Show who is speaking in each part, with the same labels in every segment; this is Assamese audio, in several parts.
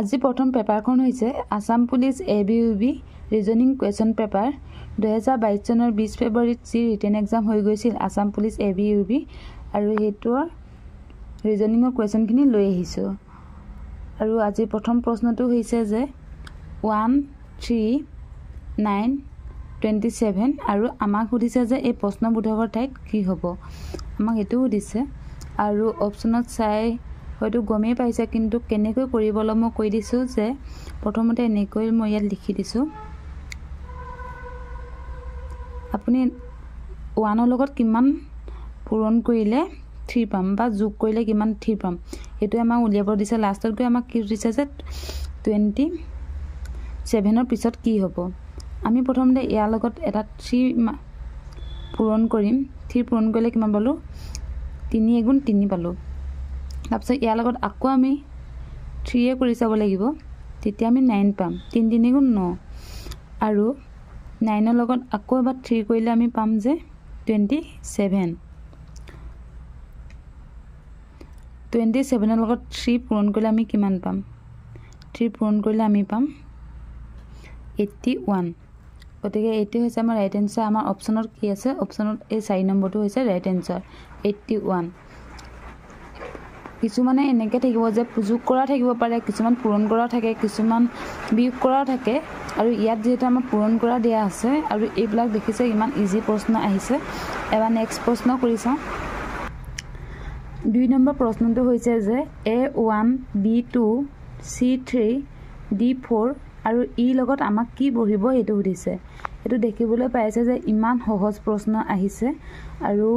Speaker 1: আজি প্ৰথম পেপাৰখন হৈছে Assam police A B U B reasoning question paper দুহেজাৰ বাইছ চনৰ বিছ ফেব্ৰুৱাৰীত যি ৰিটাৰ্ণ এক্সাম হৈ গৈছিল Assam police A B U B আৰু সেইটোৰ ৰিজনিঙৰ কুৱেশ্যনখিনি লৈ আহিছোঁ আৰু আজি প্ৰথম প্ৰশ্নটো হৈছে যে one three nine twenty seven আৰু আমাক সুধিছে যে এই প্ৰশ্নবোধকৰ ঠাইত কি হ'ব আমাক এইটো সুধিছে আৰু অপশ্যনত চাই হয়তো গমেই পাইছে কিন্তু কেনেকৈ কৰিব অলপ মই কৈ দিছোঁ যে প্ৰথমতে এনেকৈ মই ইয়াত লিখি দিছোঁ আপুনি ওৱানৰ লগত কিমান পূৰণ কৰিলে থ্ৰী পাম বা যোগ কৰিলে কিমান থ্ৰী পাম সেইটোৱে আমাক উলিয়াব দিছে লাষ্টত গৈ আমাক কি দিছে যে টুৱেণ্টি ছেভেনৰ পিছত কি হ'ব আমি প্ৰথমতে ইয়াৰ লগত এটা থ্ৰী পূৰণ কৰিম থ্ৰী পূৰণ কৰিলে কিমান পালোঁ তিনি এগুণ তিনি পালোঁ তাৰপিছত ইয়াৰ লগত আকৌ আমি থ্ৰীয়ে কৰি চাব লাগিব তেতিয়া আমি নাইন পাম তিনি গুণ ন আৰু নাইনৰ লগত আকৌ এবাৰ থ্ৰী কৰিলে আমি পাম যে টুৱেণ্টি ছেভেন টুৱেণ্টি ছেভেনৰ লগত থ্ৰী পূৰণ কৰিলে আমি কিমান পাম থ্ৰী পূৰণ কৰিলে আমি পাম এইট্টি ওৱান গতিকে এইটো হৈছে আমাৰ ৰাইট এনচাৰ আমাৰ অপশ্যনত কি আছে অপশ্যনত এই চাৰি নম্বৰটো হৈছে ৰাইট এনচাৰ এইট্টি ওৱান কিছুমানে এনেকৈ থাকিব যে পুজুক কৰা থাকিব পাৰে কিছুমান পূৰণ কৰাও থাকে কিছুমান বিয়োগ কৰাও থাকে আৰু ইয়াত যিহেতু আমাৰ পূৰণ কৰা দিয়া আছে আৰু এইবিলাক দেখিছে ইমান ইজি প্ৰশ্ন আহিছে এবাৰ নেক্সট প্ৰশ্ন কৰি চাওঁ দুই নম্বৰ প্ৰশ্নটো হৈছে যে A one B two C three D four আৰু ই e লগত আমাক কি বহিব সেইটো সুধিছে সেইটো দেখিবলৈ পাইছে যে ইমান সহজ প্ৰশ্ন আহিছে আৰু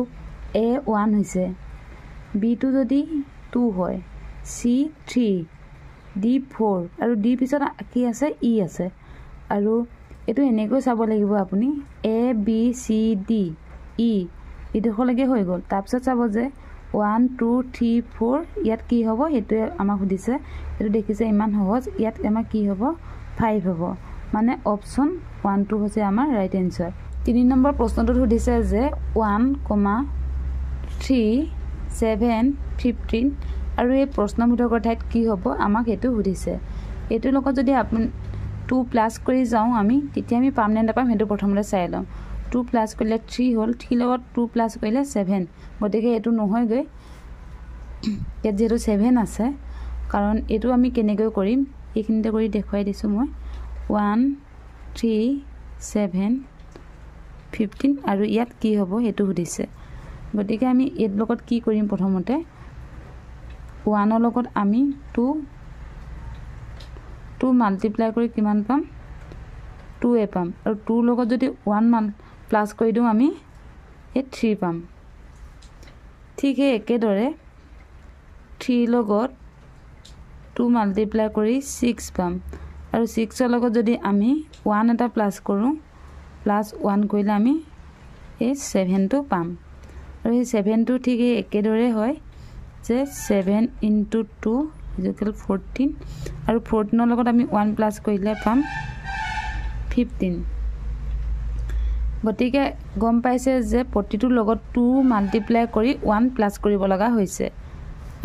Speaker 1: এ ওৱান হৈছে বিটো যদি টু হয় চি থ্ৰী ডি ফ'ৰ আৰু ডি পিছত কি আছে ই আছে আৰু এইটো এনেকৈ চাব লাগিব আপুনি A B C D E এইডোখৰলৈকে হৈ গ'ল তাৰপিছত চাব যে ওৱান টু থ্ৰী ফ'ৰ ইয়াত কি হ'ব সেইটোৱে আমাক সুধিছে সেইটো দেখিছে ইমান সহজ ইয়াত আমাৰ কি হ'ব ফাইভ হ'ব মানে অপশ্যন ওৱান টু হৈছে আমাৰ ৰাইট এনচাৰ তিনি নম্বৰ প্ৰশ্নটোত সুধিছে যে one comma three seven fifteen আৰু এই প্ৰশ্নবোধকৰ ঠাইত কি হ'ব আমাক সেইটো সুধিছে এইটোৰ লগত যদি আপুনি টু প্লাছ কৰি যাওঁ আমি তেতিয়া আমি পামনে নাপাম সেইটো প্ৰথমতে চাই লওঁ টু প্লাছ কৰিলে থ্ৰী হ'ল থ্ৰী লগত টু প্লাছ কৰিলে ছেভেন গতিকে এইটো নহয়গৈ ইয়াত যিহেতু ছেভেন আছে কাৰণ এইটো আমি কেনেকৈ কৰিম সেইখিনিতে কৰি দেখুৱাই দিছোঁ মই ওৱান থ্ৰী ছেভেন ফিফটিন আৰু ইয়াত কি হ'ব সেইটো সুধিছে গতিকে আমি এইট লগত কি কৰিম প্ৰথমতে ওৱানৰ লগত আমি টু টু মাল্টিপ্লাই কৰি কিমান পাম টু এ পাম আৰু টুৰ লগত যদি ওৱান মান প্লাছ কৰি দিওঁ আমি সেই থ্ৰী পাম ঠিক সেই একেদৰে থ্ৰীৰ লগত টু মাল্টিপ্লাই কৰি ছিক্স পাম আৰু ছিক্সৰ লগত যদি আমি ওৱান এটা প্লাছ কৰোঁ প্লাছ ওৱান কৰিলে আমি এই ছেভেনটো পাম আৰু সেই ছেভেনটো ঠিক এই একেদৰে হয় যে seven into two equal fourteen আৰু ফৰ্টিনৰ লগত আমি ওৱান প্লাছ কৰিলে পাম ফিফটিন গতিকে গম পাইছে যে প্ৰতিটোৰ লগত টু মাল্টিপ্লাই কৰি ওৱান প্লাছ কৰিব লগা হৈছে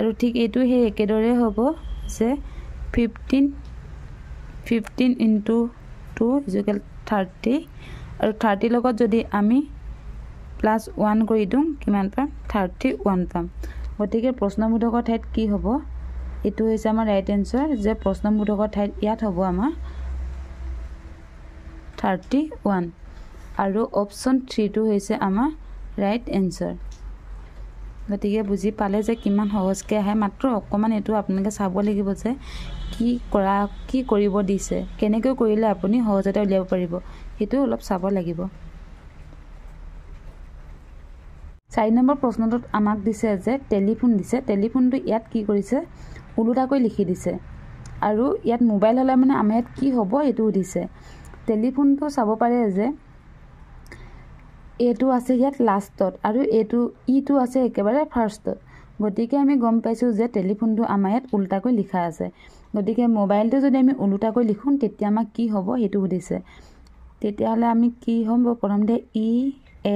Speaker 1: আৰু ঠিক এইটো সেই একেদৰে হ'ব যে fifteen fifteen into two equal thirty আৰু থাৰ্টিৰ লগত যদি আমি প্লাছ ওৱান কৰি দিওঁ কিমান পাম থাৰ্টি ওৱান পাম গতিকে প্ৰশ্নবোধকৰ ঠাইত কি হ'ব এইটো হৈছে আমাৰ ৰাইট এনচাৰ যে প্ৰশ্নবোধকৰ ঠাইত ইয়াত হ'ব আমাৰ থাৰ্টি ওৱান আৰু অপশ্যন থ্ৰীটো হৈছে আমাৰ ৰাইট এনচাৰ গতিকে বুজি পালে যে কিমান সহজকৈ আহে মাত্ৰ অকণমান এইটো আপোনালোকে চাব লাগিব যে কি কৰা কি কৰিব দিছে কেনেকৈ কৰিলে আপুনি সহজতে উলিয়াব পাৰিব সেইটো অলপ চাব লাগিব চাৰি নম্বৰ প্ৰশ্নটোত আমাক দিছে যে টেলিফোন দিছে টেলিফোনটো ইয়াত কি কৰিছে ওলোটাকৈ লিখি দিছে আৰু ইয়াত মোবাইল হ'লে মানে আমাৰ ইয়াত কি হ'ব এইটো সুধিছে টেলিফোনটো চাব পাৰে যে এইটো আছে ইয়াত লাষ্টত আৰু এইটো ইটো আছে একেবাৰে ফাৰ্ষ্টত গতিকে আমি গম পাইছোঁ যে টেলিফোনটো আমাৰ ইয়াত ওলোটাকৈ লিখা আছে গতিকে মোবাইলটো যদি আমি ওলোটাকৈ লিখোঁ তেতিয়া আমাক কি হ'ব সেইটো সুধিছে তেতিয়াহ'লে আমি কি হ'ব প্ৰথমতে E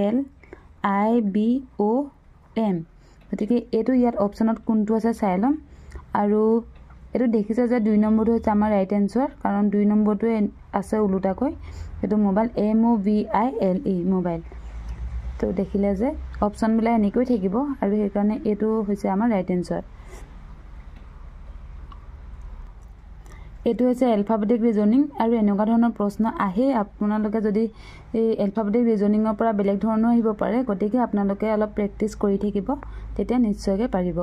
Speaker 1: L I B O' M গতিকে এইটো ইয়াত অপশ্যনত কোনটো আছে চাই ল'ম আৰু এইটো দেখিছে যে দুই নম্বৰটো হৈছে আমাৰ ৰাইট এনচাৰ কাৰণ দুই নম্বৰটোৱে আছে ওলোটাকৈ এইটো mobile M O' V I L E mobile তো দেখিলে যে অপশ্যনবিলাক এনেকৈ থাকিব আৰু সেইকাৰণে এইটো হৈছে আমাৰ ৰাইট এনচাৰ এইটো হৈছে এলফাবেটিক ৰিজনিং আৰু এনেকুৱা ধৰণৰ প্ৰশ্ন আহে আপোনালোকে যদি এই এলফাবেটিক ৰিজনিঙৰ পৰা বেলেগ ধৰণৰ আহিব পাৰে গতিকে আপোনালোকে অলপ প্ৰেক্টিচ কৰি থাকিব তেতিয়া নিশ্চয়কৈ পাৰিব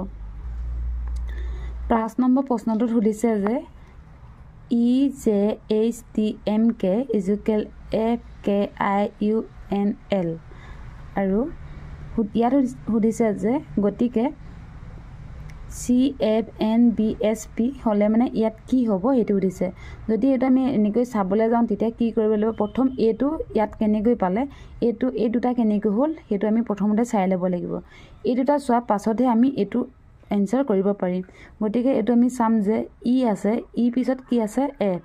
Speaker 1: পাঁচ নম্বৰ প্ৰশ্নটোত সুধিছে যে E J H T M K equal F K I U N L আৰু ইয়াত সুধিছে যে গতিকে C F N B S P হ'লে মানে ইয়াত কি হ'ব সেইটো সুধিছে যদি এইটো আমি এনেকৈ চাবলৈ যাওঁ তেতিয়া কি কৰিব লাগিব প্ৰথম এইটো ইয়াত কেনেকৈ পালে এইটো এই দুটা কেনেকৈ হ'ল সেইটো আমি প্ৰথমতে চাই ল'ব লাগিব এই দুটা চোৱাৰ পাছতহে আমি এইটো এনচাৰ কৰিব পাৰিম গতিকে এইটো আমি চাম যে ই আছে ই পিছত কি আছে এফ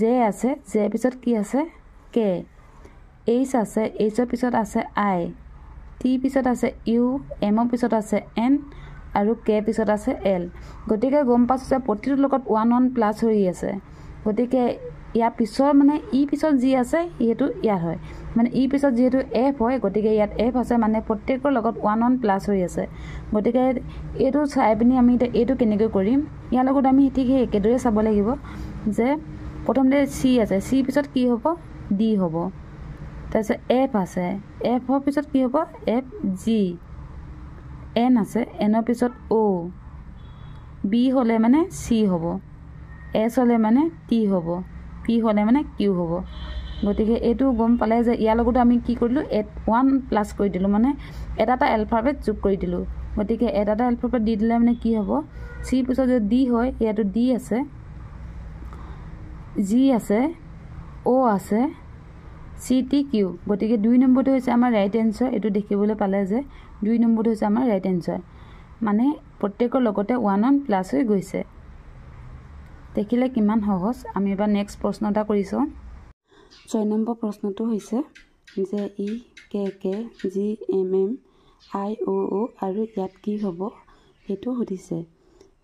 Speaker 1: জে আছে জে পিছত কি আছে কে এইচ আছে এইচৰ পিছত আছে আই টি পিছত আছে ইউ এমৰ পিছত আছে এন আৰু কে পিছত আছে এল গতিকে গম পাইছোঁ যে প্ৰতিটো লগত ওৱান ওৱান প্লাছ হৈ আছে গতিকে ইয়াৰ পিছৰ মানে ই পিছত যি আছে সেইটো ইয়াত হয় মানে ই পিছত যিহেতু এফ হয় গতিকে ইয়াত এফ আছে মানে প্ৰত্যেকৰ লগত ওৱান ওৱান প্লাছ হৈ আছে গতিকে এইটো চাই পিনি আমি এতিয়া এইটো কেনেকৈ কৰিম ইয়াৰ লগত আমি ঠিক সেই একেদৰে চাব লাগিব যে প্ৰথমতে চি আছে চি পিছত কি হ'ব ডি হ'ব তাৰপিছত এফ আছে এফৰ পিছত কি হ'ব এফ জি এন আছে এনৰ পিছত অ' বি হ'লে মানে চি হ'ব এছ হ'লে মানে টি হ'ব পি হ'লে মানে কিউ হ'ব গতিকে এইটো গম পালে যে ইয়াৰ লগতো আমি কি কৰিলোঁ এট ওৱান প্লাছ কৰি দিলোঁ মানে এটা এটা এলফাবেট যোগ কৰি দিলোঁ গতিকে এটা এটা এলফাবেট দি দিলে মানে কি হ'ব চি পিছত যদি ডি হয় ইয়াতো ডি আছে জি আছে অ' আছে চি টি কিউ গতিকে দুই নম্বৰটো হৈছে আমাৰ ৰাইট এনচাৰ এইটো দেখিবলৈ পালে যে দুই নম্বৰটো হৈছে আমাৰ ৰাইট এনচাৰ মানে প্ৰত্যেকৰ লগতে ওৱান ওৱান প্লাছ হৈ গৈছে দেখিলে কিমান সহজ আমি এবাৰ নেক্সট প্ৰশ্ন এটা কৰি চাওঁ ছয় নম্বৰ প্ৰশ্নটো হৈছে যে E K K G M M I O' আৰু ইয়াত কি হ'ব সেইটো সুধিছে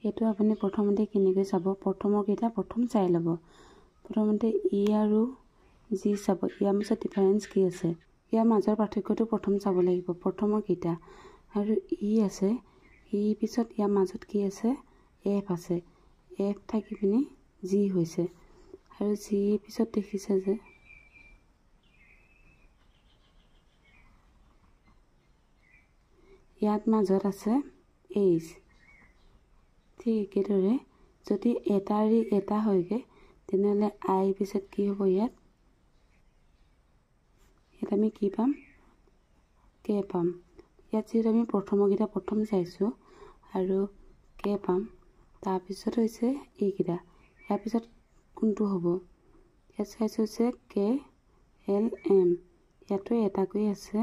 Speaker 1: সেইটো আপুনি প্ৰথমতে কেনেকৈ চাব প্ৰথমৰকেইটা প্ৰথম চাই ল'ব প্ৰথমতে ই আৰু জি চাব ইয়াৰ পিছত ডিফাৰেঞ্চ কি আছে ইয়াৰ মাজৰ পাৰ্থক্যটো প্ৰথম চাব লাগিব প্ৰথমৰ কেইটা আৰু ই আছে ই পিছত ইয়াৰ মাজত কি আছে এফ আছে এফ থাকি পিনি জি হৈছে আৰু জি পিছত দেখিছে যে ইয়াত মাজত আছে এইচ ঠিক একেদৰে যদি এটাৰ এটা হয়গৈ তেনেহ'লে আই পিছত কি হ'ব ইয়াত ইয়াত আমি কি পাম কে পাম ইয়াত যিহেতু আমি প্ৰথমকেইটা প্ৰথম চাইছোঁ আৰু কে পাম তাৰপিছত হৈছে এইকেইটা ইয়াৰ পিছত কোনটো হ'ব ইয়াত চাইছোঁ হৈছে কে এল এম ইয়াতো এটাকৈ আছে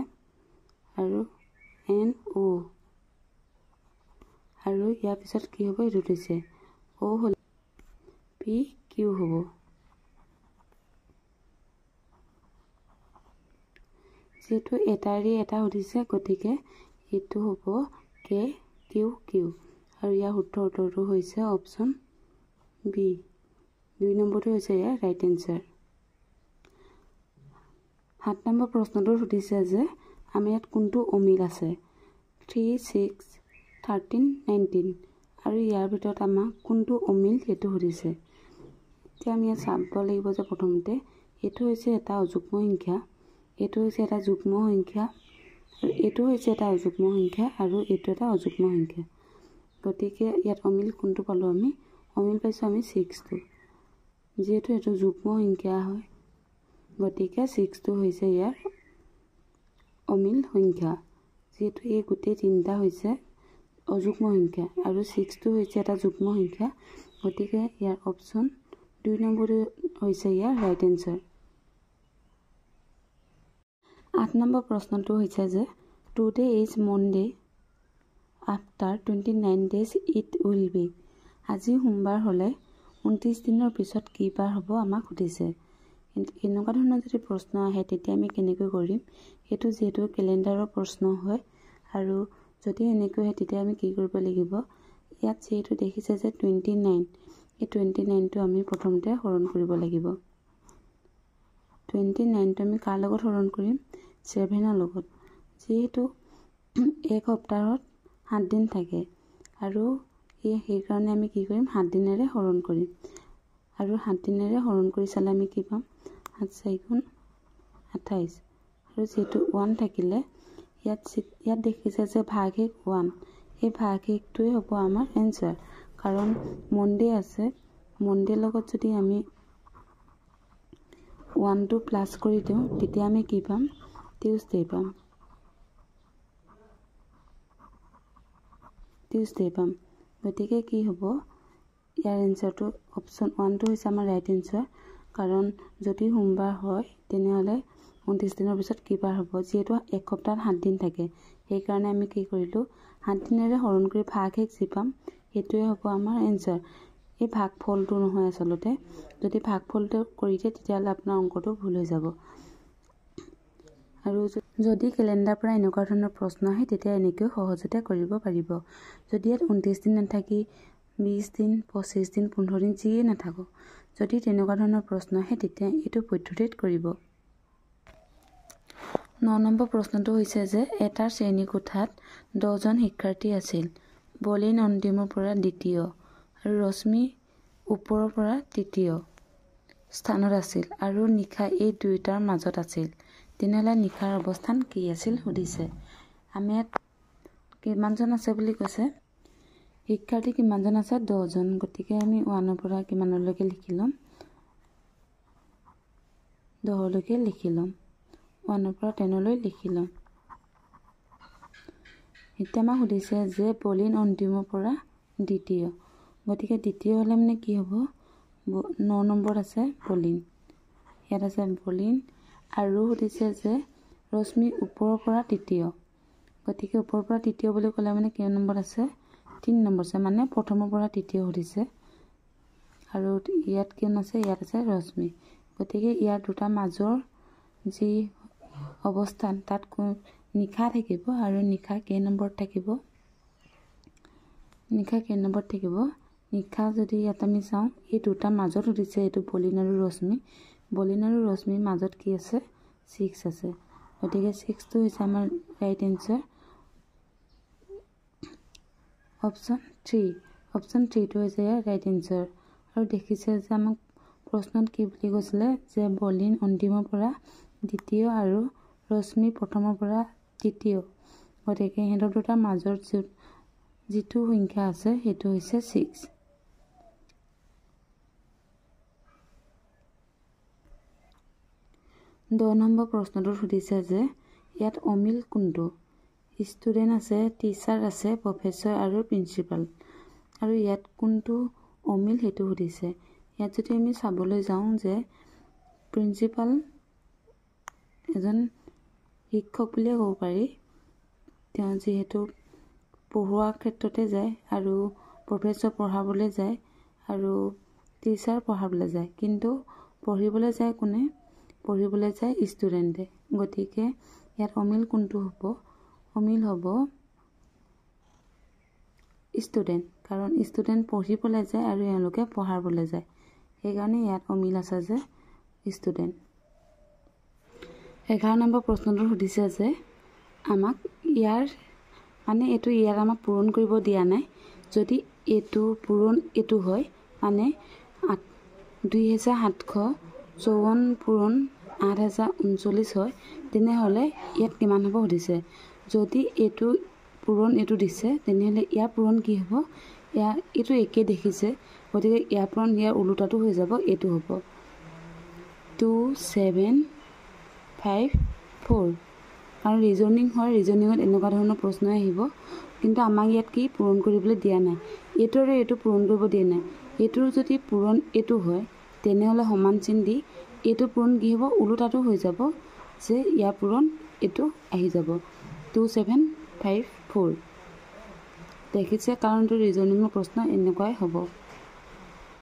Speaker 1: আৰু এন অ' আৰু ইয়াৰ পিছত কি হ'ব এইটো দিছে অ' হ'ল পি কিউ হ'ব যিহেতু এটাৰে এটা সুধিছে গতিকে এইটো হ'ব কে কিউ কিউ আৰু ইয়াৰ শুদ্ধ উত্তৰটো হৈছে অপশ্যন বি দুই নম্বৰটো হৈছে ইয়াৰ ৰাইট এনচাৰ সাত নম্বৰ প্ৰশ্নটো সুধিছে যে আমাৰ ইয়াত কোনটো অমিল আছে থ্ৰী ছিক্স থাৰ্টিন নাইনটিন আৰু ইয়াৰ ভিতৰত আমাক কোনটো অমিল সেইটো সুধিছে এতিয়া আমি ইয়াত চাব লাগিব যে প্ৰথমতে এইটো হৈছে এটা অযুগ্ম সংখ্যা এইটো হৈছে এটা যুগ্ম সংখ্যা আৰু এইটো হৈছে এটা অযুগ্ম সংখ্যা আৰু এইটো এটা অযুগ্ম সংখ্যা গতিকে ইয়াত অমিল কোনটো পালোঁ আমি অমিল পাইছোঁ আমি ছিক্সটো যিহেতু এইটো যুগ্ম সংখ্যা হয় গতিকে ছিক্সটো হৈছে ইয়াৰ অমিল সংখ্যা যিহেতু এই গোটেই তিনিটা হৈছে অযুগ্ম সংখ্যা আৰু ছিক্সটো হৈছে এটা যুগ্ম সংখ্যা গতিকে ইয়াৰ অপশ্যন দুই নম্বৰটো হৈছে ইয়াৰ ৰাইট এনচাৰ আঠ নম্বৰ প্ৰশ্নটো হৈছে যে today is Monday after twenty nine days it will be আজি সোমবাৰ হ'লে ঊনত্ৰিছ দিনৰ পিছত কি বাৰ হ'ব আমাক সুধিছে কিন্তু এনেকুৱা ধৰণৰ যদি প্ৰশ্ন আহে তেতিয়া আমি কেনেকৈ কৰিম সেইটো যিহেতু কেলেণ্ডাৰৰ প্ৰশ্ন হয় আৰু যদি এনেকৈ আহে তেতিয়া আমি কি কৰিব লাগিব ইয়াত যিহেতু দেখিছে যে টুৱেণ্টি নাইন সেই টুৱেণ্টি নাইনটো আমি প্ৰথমতে হৰণ কৰিব লাগিব টুৱেণ্টি নাইনটো আমি কাৰ লগত হৰণ কৰিম চেভেনৰ লগত যিহেতু এক সপ্তাহত সাতদিন থাকে আৰু সেই সেইকাৰণে আমি কি কৰিম সাতদিনেৰে হৰণ কৰিম আৰু সাতদিনেৰে হৰণ কৰি চালে আমি কি পাম সাত চাৰি গুণ আঠাইছ আৰু যিহেতু ওৱান থাকিলে ইয়াত ইয়াত দেখিছে যে ভাগশেষ ওৱান সেই ভাগশেষটোৱে হ'ব আমাৰ এনচাৰ কাৰণ মন্দিৰ আছে মন্দিৰ লগত যদি আমি ওৱানটো প্লাছ কৰি দিওঁ তেতিয়া আমি কি পাম Tuesdaybam. Tuesdaybam. Gotike ki hobo. Yar answer to option one to is our right answer. Karon jodi humbar hoy, tene hole untish dinor bisot ki bar hobo. Jeto ek hoptar hat din thake. Hei karone ami ki korilu. Hat dinere horon kori bhag ek sipam. Hetue hobo amar answer. এই ভাগফলটো নহয় আচলতে যদি ভাগফলটো কৰি দিয়ে তেতিয়াহ'লে আপোনাৰ অংকটো ভুল হৈ যাব আৰু যদি কেলেণ্ডাৰ পৰা এনেকুৱা ধৰণৰ প্ৰশ্ন আহে তেতিয়া এনেকৈ সহজতে কৰিব পাৰিব যদি ইয়াত ঊনত্ৰিছ দিন নাথাকি বিছ দিন পঁচিছ দিন পোন্ধৰ দিন যিয়ে নাথাকক যদি তেনেকুৱা ধৰণৰ প্ৰশ্ন আহে তেতিয়া এইটো পদ্ধতিত কৰিব ন নম্বৰ প্ৰশ্নটো হৈছে যে এটা শ্ৰেণীকোঠাত দহজন শিক্ষাৰ্থী আছিল বলিন অন্তিমৰ পৰা দ্বিতীয় আৰু ৰশ্মি ওপৰৰ পৰা তৃতীয় স্থানত আছিল আৰু নিশা এই দুয়োটাৰ মাজত আছিল তেনেহ'লে নিশাৰ অৱস্থান কি আছিল সুধিছে আমি ইয়াত কিমানজন আছে বুলি কৈছে শিক্ষাৰ্থী কিমানজন আছে দহজন গতিকে আমি ওৱানৰ পৰা কিমানলৈকে লিখি ল'ম দহলৈকে লিখি ল'ম ওৱানৰ পৰা টেনলৈ লিখি ল'ম এতিয়া আমাক সুধিছে যে বলিন অন্তিমৰ পৰা দ্বিতীয় গতিকে দ্বিতীয় হ'লে মানে কি হ'ব ন নম্বৰ আছে বলিন ইয়াত আছে বলিন আৰু সুধিছে যে ৰশ্মি ওপৰৰ পৰা তৃতীয় গতিকে ওপৰৰ পৰা তৃতীয় বুলি ক'লে মানে কেই নম্বৰ আছে তিনি নম্বৰ আছে মানে প্ৰথমৰ পৰা তৃতীয় সুধিছে আৰু ইয়াত কিয় আছে ইয়াত আছে ৰশ্মি গতিকে ইয়াৰ দুটা মাজৰ যি অৱস্থান তাত কোন নিশা থাকিব আৰু নিশা কেই নম্বৰত থাকিব নিশা কেই নম্বৰত থাকিব নিশা যদি ইয়াত আমি চাওঁ এই দুটা মাজত সুধিছে এইটো বলিন আৰু ৰশ্মি বলিন আৰু ৰশ্মিৰ মাজত কি আছে ছিক্স আছে গতিকে ছিক্সটো হৈছে আমাৰ right answer option three option থ্ৰীটো হৈছে ৰাইট এনচাৰ আৰু দেখিছে যে আমাক প্ৰশ্নত কি বুলি কৈছিলে যে বলিন অন্তিমৰ পৰা দ্বিতীয় আৰু ৰশ্মি প্ৰথমৰ পৰা তৃতীয় গতিকে সিহঁতৰ দুটাৰ মাজৰ যিটো সংখ্যা আছে সেইটো হৈছে ছিক্স দহ নম্বৰ প্ৰশ্নটোত সুধিছে যে ইয়াত অমিল কোনটো ষ্টুডেণ্ট আছে টিচাৰ আছে প্ৰফেচৰ আৰু প্ৰিঞ্চিপাল আৰু ইয়াত কোনটো অমিল সেইটো সুধিছে ইয়াত যদি আমি চাবলৈ যাওঁ যে প্ৰিঞ্চিপাল এজন শিক্ষক বুলিয়ে ক'ব পাৰি তেওঁ যিহেতু পঢ়োৱা ক্ষেত্ৰতে যায় আৰু প্ৰফেচৰ পঢ়াবলৈ যায় আৰু টিচাৰ পঢ়াবলৈ যায় কিন্তু পঢ়িবলৈ যায় কোনে পঢ়িবলৈ যায় ষ্টুডেণ্টে গতিকে ইয়াত অমিল কোনটো হ'ব অমিল হ'ব ষ্টুডেণ্ট কাৰণ ষ্টুডেণ্ট পঢ়িবলৈ যায় আৰু এওঁলোকে পঢ়াবলৈ যায় সেইকাৰণে ইয়াত অমিল আছে যে ষ্টুডেণ্ট এঘাৰ নম্বৰ প্ৰশ্নটো সুধিছে যে আমাক ইয়াৰ মানে এইটো ইয়াত আমাক পূৰণ কৰিব দিয়া নাই যদি এইটো পূৰণ এইটো হয় মানে দুই হেজাৰ সাতশ চৌৱন্ন পূৰণ আঠ হেজাৰ ঊনচল্লিছ হয় তেনেহ'লে ইয়াত কিমান হ'ব সুধিছে যদি এইটো পূৰণ এইটো দিছে তেনেহ'লে ইয়াৰ পূৰণ কি হ'ব ইয়াৰ এইটো একেই দেখিছে গতিকে ইয়াৰ পূৰণ ইয়াৰ ওলোটাটো হৈ যাব এইটো হ'ব টু ছেভেন ফাইভ ফ'ৰ আৰু ৰিজনিং হয় ৰিজনিঙত এনেকুৱা ধৰণৰ প্ৰশ্নই আহিব কিন্তু আমাক ইয়াত কি পূৰণ কৰিবলৈ দিয়া নাই এইটোৰে এইটো পূৰণ কৰিব দিয়া নাই এইটোৰ যদি পূৰণ এইটো হয় তেনেহ'লে সমান চিন দি এইটো পূৰণ কি হ'ব ওলোটাটো হৈ যাব যে ইয়াৰ পূৰণ এইটো আহি যাব টু ছেভেন ফাইভ ফ'ৰ দেখিছে কাৰণটো ৰিজনিঙৰ প্ৰশ্ন এনেকুৱাই হ'ব